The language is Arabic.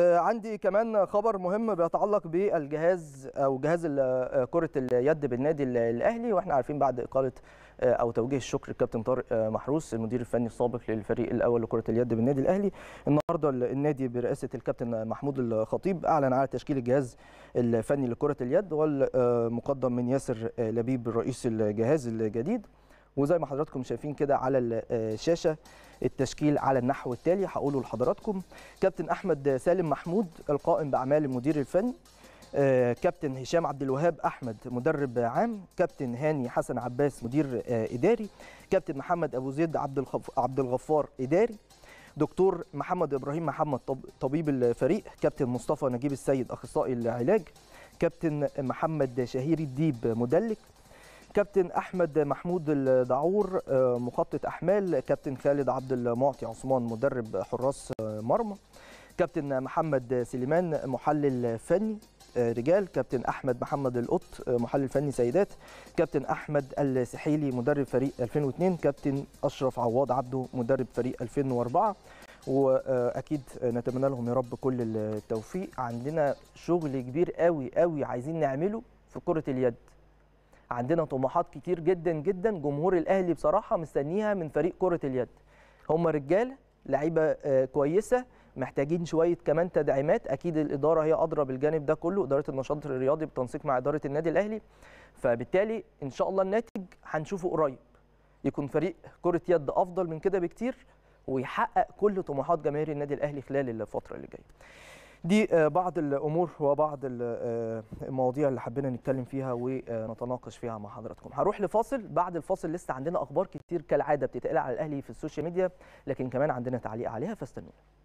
آه، عندي كمان خبر مهم بيتعلق بالجهاز او جهاز آه، كره اليد بالنادي الاهلي واحنا عارفين بعد اقاله آه، او توجيه الشكر للكابتن طارق محروس المدير الفني السابق للفريق الاول لكره اليد بالنادي الاهلي النهارده النادي برئاسه الكابتن محمود الخطيب اعلن على تشكيل الجهاز الفني لكره اليد والمقدم من ياسر لبيب رئيس الجهاز الجديد وزي ما حضراتكم شايفين كده على الشاشه آه، التشكيل على النحو التالي هقوله لحضراتكم كابتن احمد سالم محمود القائم باعمال المدير الفني آه، كابتن هشام عبد الوهاب احمد مدرب عام كابتن هاني حسن عباس مدير آه، اداري كابتن محمد ابو زيد عبد عبد الغفار اداري دكتور محمد ابراهيم محمد طبيب الفريق كابتن مصطفى نجيب السيد اخصائي العلاج كابتن محمد شهير الديب مدلك كابتن احمد محمود الدعور آه، مخطط احمال كابتن خالد عبد المعطي عثمان مدرب حراس آه، مرمى كابتن محمد سليمان محلل فني آه، رجال كابتن احمد محمد القط محلل فني سيدات كابتن احمد السحيلي مدرب فريق 2002 كابتن اشرف عواد عبده مدرب فريق 2004 واكيد نتمنى لهم يا رب كل التوفيق عندنا شغل كبير قوي قوي عايزين نعمله في كره اليد عندنا طموحات كتير جدا جدا جمهور الاهلي بصراحه مستنيها من فريق كره اليد هم رجاله لعيبه آه، كويسه محتاجين شويه كمان تدعيمات اكيد الاداره هي ادرى بالجانب ده كله اداره النشاط الرياضي بالتنسيق مع اداره النادي الاهلي فبالتالي ان شاء الله الناتج هنشوفه قريب يكون فريق كره يد افضل من كده بكتير ويحقق كل طموحات جماهير النادي الاهلي خلال الفتره اللي جايه دي آه، بعض الامور وبعض آه، المواضيع اللي حبينا نتكلم فيها ونتناقش آه، فيها مع حضراتكم هروح لفاصل بعد الفاصل لسه عندنا اخبار كتير كالعاده بتتقال على الاهلي في السوشيال ميديا لكن كمان عندنا تعليق عليها فاستنونا